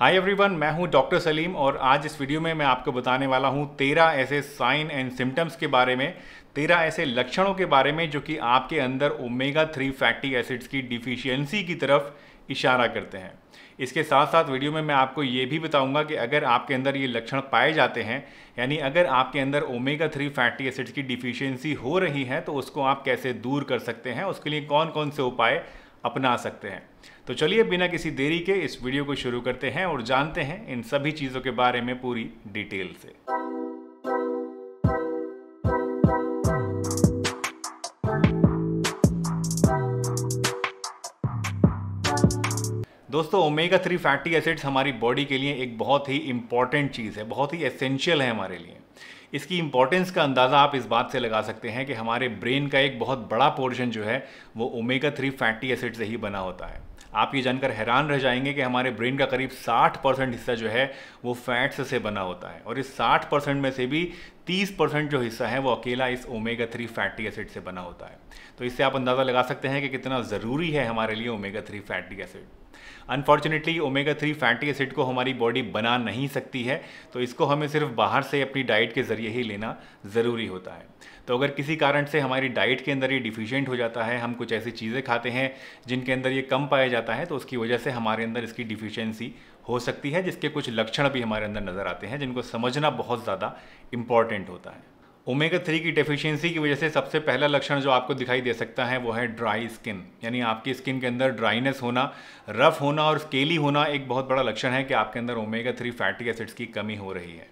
hi everyone मैं हूं doctor Salim और आज इस वीडियो में मैं आपको बताने वाला हूं तेरह ऐसे साइन एंड सिम्टम्स के बारे में तेरह ऐसे लक्षणों के बारे में जो कि आपके अंदर ओमेगा थ्री फैटी एसिड्स की डिफिशियंसी की तरफ इशारा करते हैं इसके साथ साथ वीडियो में मैं आपको ये भी बताऊंगा कि अगर आपके अंदर ये लक्षण पाए जाते हैं यानी अगर आपके अंदर ओमेगा थ्री फैटी एसिड्स की डिफिशियंसी हो रही है तो उसको आप कैसे दूर कर सकते हैं उसके लिए कौन कौन से उपाय अपना सकते हैं तो चलिए बिना किसी देरी के इस वीडियो को शुरू करते हैं और जानते हैं इन सभी चीज़ों के बारे में पूरी डिटेल से दोस्तों ओमेगा थ्री फैटी एसिड्स हमारी बॉडी के लिए एक बहुत ही इंपॉर्टेंट चीज़ है बहुत ही एसेंशियल है हमारे लिए इसकी इम्पॉर्टेंस का अंदाज़ा आप इस बात से लगा सकते हैं कि हमारे ब्रेन का एक बहुत बड़ा पोर्शन जो है वो ओमेगा थ्री फैटी एसिड से ही बना होता है आप ये जानकर हैरान रह जाएंगे कि हमारे ब्रेन का करीब 60 परसेंट हिस्सा जो है वो फैट्स से बना होता है और इस 60 परसेंट में से भी 30 परसेंट जो हिस्सा है वो अकेला इस ओमेगा थ्री फैटी एसिड से बना होता है तो इससे आप अंदाज़ा लगा सकते हैं कि कितना ज़रूरी है हमारे लिए omega three fatty acid unfortunately omega three fatty acid को हमारी बॉडी बना नहीं सकती है तो इसको हमें सिर्फ बाहर से अपनी डाइट के ज़रिए ही लेना ज़रूरी होता है तो अगर किसी कारण से हमारी डाइट के अंदर ये डिफिशियंट हो जाता है हम कुछ ऐसी चीज़ें खाते हैं जिनके अंदर ये कम पाया जाता है तो उसकी वजह से हमारे अंदर इसकी डिफिशियंसी हो सकती है जिसके कुछ लक्षण भी हमारे अंदर नज़र आते हैं जिनको समझना बहुत ज़्यादा इम्पॉर्टेंट होता है ओमेगा थ्री की डेफिशिएंसी की वजह से सबसे पहला लक्षण जो आपको दिखाई दे सकता है वो है ड्राई स्किन यानी आपकी स्किन के अंदर ड्राइनेस होना रफ होना और स्केली होना एक बहुत बड़ा लक्षण है कि आपके अंदर ओमेगा थ्री फैटी एसिड्स की कमी हो रही है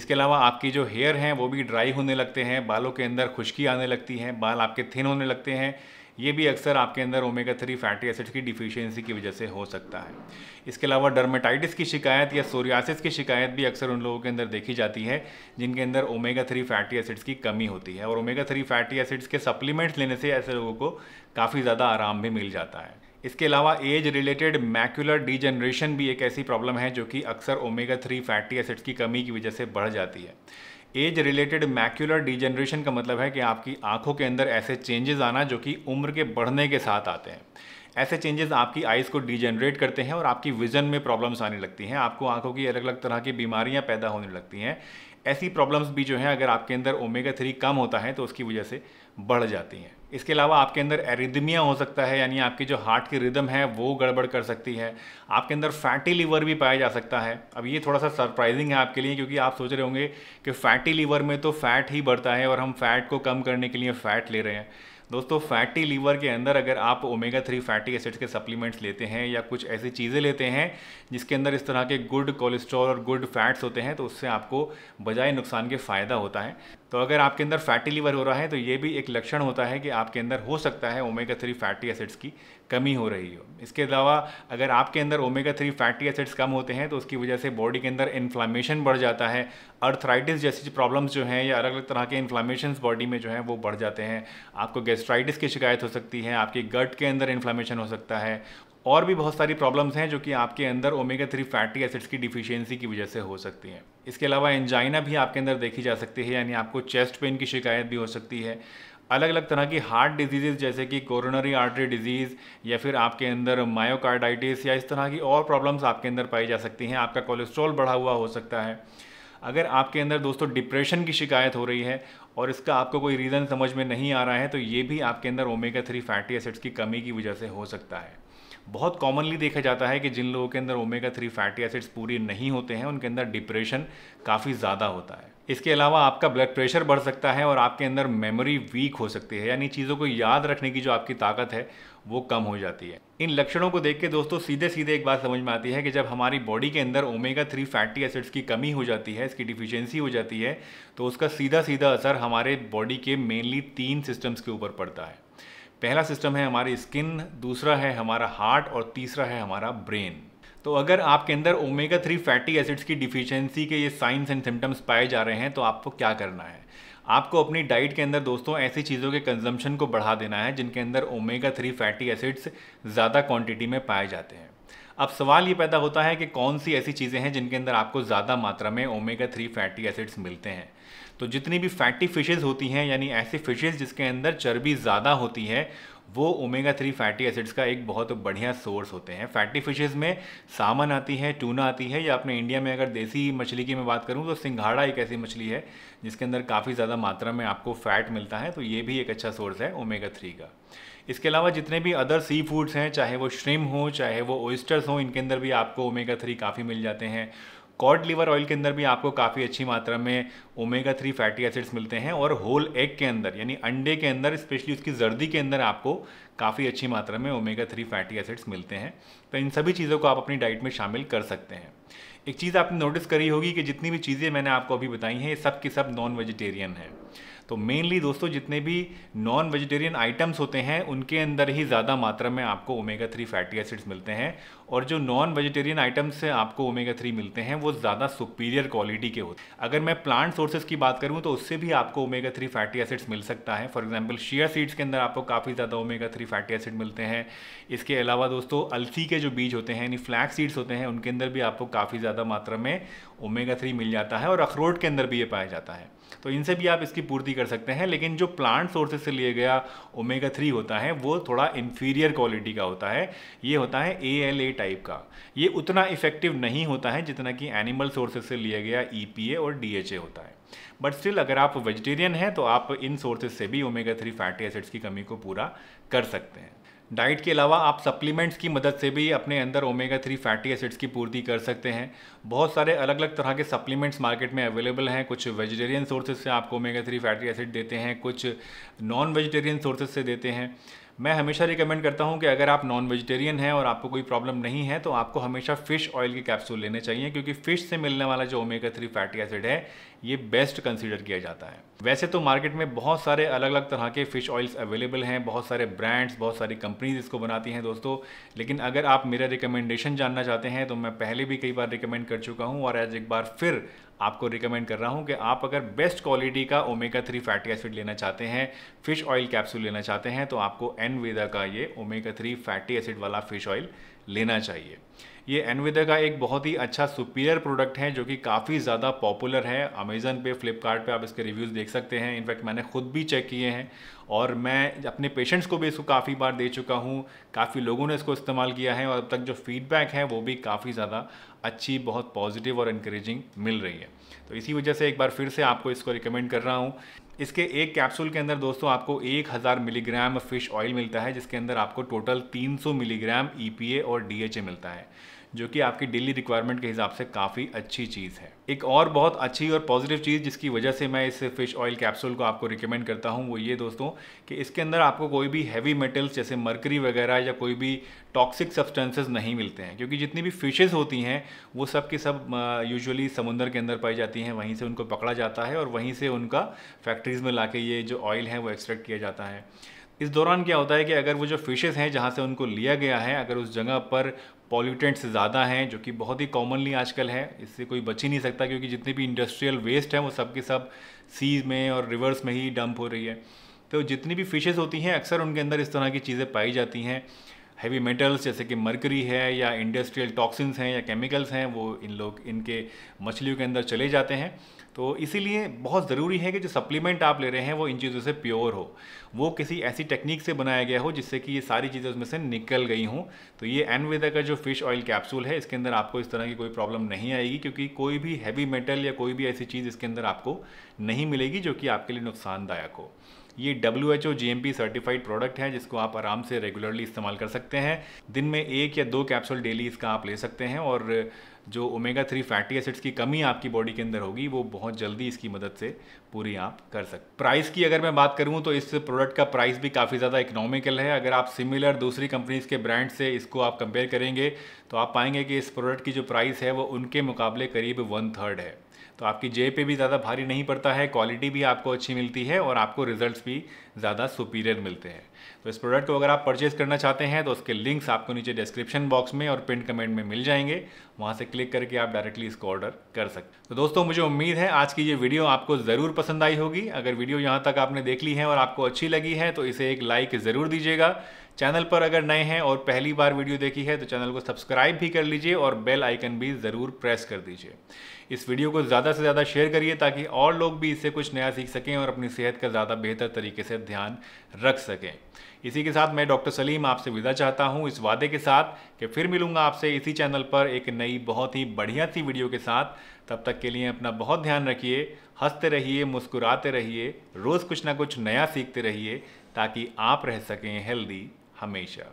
इसके अलावा आपकी जो हेयर हैं वो भी ड्राई होने लगते हैं बालों के अंदर खुश्की आने लगती है बाल आपके थिन होने लगते हैं ये भी अक्सर आपके अंदर ओमेगा थ्री फैटी एसिड्स की डिफिशियंसी की वजह से हो सकता है इसके अलावा डर्मेटाइटिस की शिकायत या सोरियासिस की शिकायत भी अक्सर उन लोगों के अंदर देखी जाती है जिनके अंदर ओमेगा थ्री फैटी एसिड्स की कमी होती है और ओमेगा थ्री फैटी एसिड्स के सप्लीमेंट्स लेने से ऐसे लोगों को काफ़ी ज़्यादा आराम भी मिल जाता है इसके अलावा एज रिलेटेड मैक्यूलर डीजनरेशन भी एक ऐसी प्रॉब्लम है जो कि अक्सर ओमेगा थ्री फैटी एसिड्स की कमी की वजह से बढ़ जाती है एज रिलेटेड मैक्यूलर डिजेनरेशन का मतलब है कि आपकी आंखों के अंदर ऐसे चेंजेस आना जो कि उम्र के बढ़ने के साथ आते हैं ऐसे चेंजेस आपकी आइज़ को डिजेनरेट करते हैं और आपकी विजन में प्रॉब्लम्स आने लगती हैं आपको आंखों की अलग अलग तरह की बीमारियां पैदा होने लगती हैं ऐसी प्रॉब्लम्स भी जो हैं अगर आपके अंदर ओमेगा थ्री कम होता है तो उसकी वजह से बढ़ जाती हैं इसके अलावा आपके अंदर एरिदमिया हो सकता है यानी आपकी जो हार्ट की रिदम है वो गड़बड़ कर सकती है आपके अंदर फैटी लीवर भी पाया जा सकता है अब ये थोड़ा सा सरप्राइजिंग है आपके लिए क्योंकि आप सोच रहे होंगे कि फैटी लीवर में तो फैट ही बढ़ता है और हम फैट को कम करने के लिए फ़ैट ले रहे हैं दोस्तों फैटी लीवर के अंदर अगर आप ओमेगा थ्री फैटी एसिड्स के सप्लीमेंट्स लेते हैं या कुछ ऐसी चीज़ें लेते हैं जिसके अंदर इस तरह के गुड कोलेस्ट्रॉल और गुड फैट्स होते हैं तो उससे आपको बजाय नुकसान के फ़ायदा होता है तो अगर आपके अंदर फैटी लीवर हो रहा है तो ये भी एक लक्षण होता है कि आपके अंदर हो सकता है ओमेगा थ्री फैटी एसिड्स की कमी हो रही हो इसके अलावा अगर आपके अंदर ओमेगा थ्री फैटी एसिड्स कम होते हैं तो उसकी वजह से बॉडी के अंदर इन्फ्लामेशन बढ़ जाता है अर्थराइटिस जैसी प्रॉब्लम्स जो हैं या अलग अलग तरह के इन्फ्लामेशन बॉडी में जो हैं वो बढ़ जाते हैं आपको गैस्ट्राइटिस की शिकायत हो सकती है आपके गट के अंदर इन्फ्लामेशन हो सकता है और भी बहुत सारी प्रॉब्लम्स हैं जो कि आपके अंदर ओमेगा थ्री फैटी एसिड्स की डिफिशियंसी की वजह से हो सकती हैं इसके अलावा एंजाइना भी आपके अंदर देखी जा सकती है यानी आपको चेस्ट पेन की शिकायत भी हो सकती है अलग अलग तरह की हार्ट डिजीज़ जैसे कि कोरोनरी आर्टरी डिजीज़ या फिर आपके अंदर मायोकार्डाइटिस या इस तरह की और प्रॉब्लम्स आपके अंदर पाई जा सकती हैं आपका कोलेस्ट्रॉल बढ़ा हुआ हो सकता है अगर आपके अंदर दोस्तों डिप्रेशन की शिकायत हो रही है और इसका आपको कोई रीज़न समझ में नहीं आ रहा है तो ये भी आपके अंदर ओमेगा थ्री फैटी एसिड्स की कमी की वजह से हो सकता है बहुत कॉमनली देखा जाता है कि जिन लोगों के अंदर ओमेगा थ्री फैटी एसिड्स पूरी नहीं होते हैं उनके अंदर डिप्रेशन काफ़ी ज़्यादा होता है इसके अलावा आपका ब्लड प्रेशर बढ़ सकता है और आपके अंदर मेमोरी वीक हो सकती है यानी चीज़ों को याद रखने की जो आपकी ताकत है वो कम हो जाती है इन लक्षणों को देख के दोस्तों सीधे सीधे एक बात समझ में आती है कि जब हमारी बॉडी के अंदर ओमेगा थ्री फैटी एसिड्स की कमी हो जाती है इसकी डिफिशियंसी हो जाती है तो उसका सीधा सीधा असर हमारे बॉडी के मेनली तीन सिस्टम्स के ऊपर पड़ता है पहला सिस्टम है हमारी स्किन दूसरा है हमारा हार्ट और तीसरा है हमारा ब्रेन तो अगर आपके अंदर ओमेगा थ्री फैटी एसिड्स की डिफिशियंसी के ये साइंस एंड सिम्टम्स पाए जा रहे हैं तो आपको क्या करना है आपको अपनी डाइट के अंदर दोस्तों ऐसी चीज़ों के कंजम्पशन को बढ़ा देना है जिनके अंदर ओमेगा थ्री फैटी एसिड्स ज़्यादा क्वांटिटी में पाए जाते हैं अब सवाल ये पैदा होता है कि कौन सी ऐसी चीज़ें हैं जिनके अंदर आपको ज़्यादा मात्रा में ओमेगा थ्री फैटी एसिड्स मिलते हैं तो जितनी भी फैटी फिशेज़ होती हैं यानी ऐसी फिशेज़ जिसके अंदर चर्बी ज़्यादा होती है वो ओमेगा थ्री फैटी एसिड्स का एक बहुत बढ़िया सोर्स होते हैं फैटी फिशेज़ में सामन आती है टूना आती है या अपने इंडिया में अगर देसी मछली की मैं बात करूँ तो सिंघाड़ा एक ऐसी मछली है जिसके अंदर काफ़ी ज़्यादा मात्रा में आपको फैट मिलता है तो ये भी एक अच्छा सोर्स है ओमेगा थ्री का इसके अलावा जितने भी अदर सी फूड्स हैं चाहे वो श्रिम हो चाहे वो ओइस्टर्स हों इनके अंदर भी आपको ओमेगा थ्री काफ़ी मिल जाते हैं कॉड लीवर ऑयल के अंदर भी आपको काफ़ी अच्छी मात्रा में ओमेगा थ्री फैटी एसिड्स मिलते हैं और होल एग के अंदर यानी अंडे के अंदर स्पेशली उसकी जर्दी के अंदर आपको काफ़ी अच्छी मात्रा में ओमेगा थ्री फैटी एसिड्स मिलते हैं तो इन सभी चीज़ों को आप अपनी डाइट में शामिल कर सकते हैं एक चीज़ आपने नोटिस करी होगी कि जितनी भी चीज़ें मैंने आपको अभी बताई हैं ये सब की सब नॉन वेजिटेरियन हैं तो मेनली दोस्तों जितने भी नॉन वेजिटेरियन आइटम्स होते हैं उनके अंदर ही ज़्यादा मात्रा में आपको ओमेगा थ्री फैटी एसिड्स मिलते हैं और जो नॉन वेजिटेरियन आइटम्स से आपको ओमेगा थ्री मिलते हैं वो ज़्यादा सुपीरियर क्वालिटी के होते हैं अगर मैं प्लांट्स और सोर्सेज की बात करूँ तो उससे भी आपको ओमेगा थ्री फैटी एसिड्स मिल सकता है फॉर एग्जाम्पल शेयर सीड्स के अंदर आपको काफ़ी ज़्यादा ओमेगा थ्री फैटी एसिड मिलते हैं इसके अलावा दोस्तों अलसी के जो बीज होते हैं यानी फ्लैक्स सीड्स होते हैं उनके अंदर भी आपको काफ़ी ज़्यादा मात्रा में ओमेगा थ्री मिल जाता है और अखरोट के अंदर भी ये पाया जाता है तो इनसे भी आप इसकी पूर्ति कर सकते हैं लेकिन जो प्लांट सोर्सेज से लिए गया ओमेगा थ्री होता है वो थोड़ा इन्फीरियर क्वालिटी का होता है ये होता है ए एल ए टाइप का ये उतना इफेक्टिव नहीं होता है जितना कि एनिमल सोर्सेज से लिया गया ई पी ए और डी एच ए होता है बट स्टिल अगर आप वेजिटेरियन हैं तो आप इन सोर्सेज से भी ओमेगा थ्री फैटी एसिड्स की कमी को पूरा कर सकते हैं डाइट के अलावा आप सप्लीमेंट्स की मदद से भी अपने अंदर ओमेगा थ्री फैटी एसिड्स की पूर्ति कर सकते हैं बहुत सारे अलग अलग तरह के सप्लीमेंट्स मार्केट में अवेलेबल हैं कुछ वेजिटेरियन सोर्सेज से आपको ओमेगा थ्री फैटी एसिड देते हैं कुछ नॉन वेजिटेरियन सोर्सेज से देते हैं मैं हमेशा रिकमेंड करता हूँ कि अगर आप नॉन वेजिटेरियन हैं और आपको कोई प्रॉब्लम नहीं है तो आपको हमेशा फ़िश ऑयल के कैप्सूल लेने चाहिए क्योंकि फ़िश से मिलने वाला जो ओमेगा थ्री फैटी एसिड है ये बेस्ट कंसिडर किया जाता है वैसे तो मार्केट में बहुत सारे अलग अलग तरह के फ़िश ऑयल्स अवेलेबल हैं बहुत सारे ब्रांड्स बहुत सारी कंपनीज इसको बनाती हैं दोस्तों लेकिन अगर आप मेरा रिकमेंडेशन जानना चाहते हैं तो मैं पहले भी कई बार रिकमेंड कर चुका हूँ और आज एक बार फिर आपको रिकमेंड कर रहा हूँ कि आप अगर बेस्ट क्वालिटी का ओमेगा थ्री फैटी एसिड लेना चाहते हैं फिश ऑयल कैप्सूल लेना चाहते हैं तो आपको एनवेदा का ये ओमेगा थ्री फैटी एसिड वाला फिश ऑयल लेना चाहिए ये एनविदा का एक बहुत ही अच्छा सुपीरियर प्रोडक्ट है जो कि काफ़ी ज़्यादा पॉपुलर है अमेज़न पे फ्लिपकार्ट पे आप इसके रिव्यूज़ देख सकते हैं इनफैक्ट मैंने खुद भी चेक किए हैं और मैं अपने पेशेंट्स को भी इसको काफ़ी बार दे चुका हूँ काफ़ी लोगों ने इसको इस्तेमाल किया है और अब तक जो फीडबैक है वो भी काफ़ी ज़्यादा अच्छी बहुत पॉजिटिव और इनक्रेजिंग मिल रही है तो इसी वजह से एक बार फिर से आपको इसको रिकमेंड कर रहा हूँ इसके एक कैप्सूल के अंदर दोस्तों आपको 1000 मिलीग्राम फिश ऑयल मिलता है जिसके अंदर आपको टोटल 300 मिलीग्राम ईपीए और डीएचए मिलता है जो कि आपकी डेली रिक्वायरमेंट के हिसाब से काफ़ी अच्छी चीज़ है एक और बहुत अच्छी और पॉजिटिव चीज़ जिसकी वजह से मैं इस फिश ऑयल कैप्सूल को आपको रिकमेंड करता हूँ वो ये दोस्तों कि इसके अंदर आपको कोई भी हैवी मेटल्स जैसे मरकरी वगैरह या कोई भी टॉक्सिक सब्सटेंसेस नहीं मिलते हैं क्योंकि जितनी भी फिशेज़ होती हैं वो सब की सब यूजुअली समुंदर के अंदर पाई जाती हैं वहीं से उनको पकड़ा जाता है और वहीं से उनका फैक्ट्रीज़ में ला ये जो ऑयल है वो एक्सट्रैक्ट किया जाता है इस दौरान क्या होता है कि अगर वो जो फिशेस हैं जहाँ से उनको लिया गया है अगर उस जगह पर पॉल्यूटेंट्स ज़्यादा हैं जो कि बहुत ही कॉमनली आजकल है इससे कोई बच ही नहीं सकता क्योंकि जितनी भी इंडस्ट्रियल वेस्ट हैं वो सब के सब सीज में और रिवर्स में ही डंप हो रही है तो जितनी भी फिशेज़ होती हैं अक्सर उनके अंदर इस तरह की चीज़ें पाई जाती हैं हैवी मेटल्स जैसे कि मरकरी है या इंडस्ट्रियल टॉक्सिन्स हैं या केमिकल्स हैं वो इन लोग इनके मछलियों के अंदर चले जाते हैं तो इसीलिए बहुत ज़रूरी है कि जो सप्लीमेंट आप ले रहे हैं वो इन चीज़ों से प्योर हो वो किसी ऐसी टेक्निक से बनाया गया हो जिससे कि ये सारी चीज़ें उसमें से निकल गई हों तो ये एनवेदा का जो फिश ऑयल कैप्सूल है इसके अंदर आपको इस तरह की कोई प्रॉब्लम नहीं आएगी क्योंकि कोई भी हैवी मेटल या कोई भी ऐसी चीज़ इसके अंदर आपको नहीं मिलेगी जो कि आपके लिए नुकसानदायक हो ये W H O G M P certified product है जिसको आप आराम से रेगुलरली इस्तेमाल कर सकते हैं दिन में एक या दो कैप्सूल डेली इसका आप ले सकते हैं और जो ओमेगा थ्री फैटी एसिड्स की कमी आपकी बॉडी के अंदर होगी वो बहुत जल्दी इसकी मदद से पूरी आप कर सकते प्राइस की अगर मैं बात करूँ तो इस प्रोडक्ट का प्राइस भी काफ़ी ज़्यादा इकोनॉमिकल है अगर आप सिमिलर दूसरी कंपनीज के ब्रांड से इसको आप कंपेयर करेंगे तो आप पाएंगे कि इस प्रोडक्ट की जो प्राइस है वो उनके मुकाबले करीब वन थर्ड है तो आपकी जेब पे भी ज़्यादा भारी नहीं पड़ता है क्वालिटी भी आपको अच्छी मिलती है और आपको रिजल्ट्स भी ज़्यादा सुपीरियर मिलते हैं तो इस प्रोडक्ट को अगर आप परचेज करना चाहते हैं तो उसके लिंक्स आपको नीचे डिस्क्रिप्शन बॉक्स में और पिन कमेंट में मिल जाएंगे वहाँ से क्लिक करके आप डायरेक्टली इसको ऑर्डर कर सकते तो दोस्तों मुझे उम्मीद है आज की ये वीडियो आपको ज़रूर पसंद आई होगी अगर वीडियो यहाँ तक आपने देख ली है और आपको अच्छी लगी है तो इसे एक लाइक ज़रूर दीजिएगा चैनल पर अगर नए हैं और पहली बार वीडियो देखी है तो चैनल को सब्सक्राइब भी कर लीजिए और बेल आइकन भी ज़रूर प्रेस कर दीजिए इस वीडियो को ज़्यादा से ज़्यादा शेयर करिए ताकि और लोग भी इससे कुछ नया सीख सकें और अपनी सेहत का ज़्यादा बेहतर तरीके से ध्यान रख सकें इसी के साथ मैं डॉक्टर सलीम आपसे विदा चाहता हूँ इस वादे के साथ कि फिर मिलूँगा आपसे इसी चैनल पर एक नई बहुत ही बढ़िया सी वीडियो के साथ तब तक के लिए अपना बहुत ध्यान रखिए हंसते रहिए मुस्कुराते रहिए रोज़ कुछ ना कुछ नया सीखते रहिए ताकि आप रह सकें हेल्दी हमेशा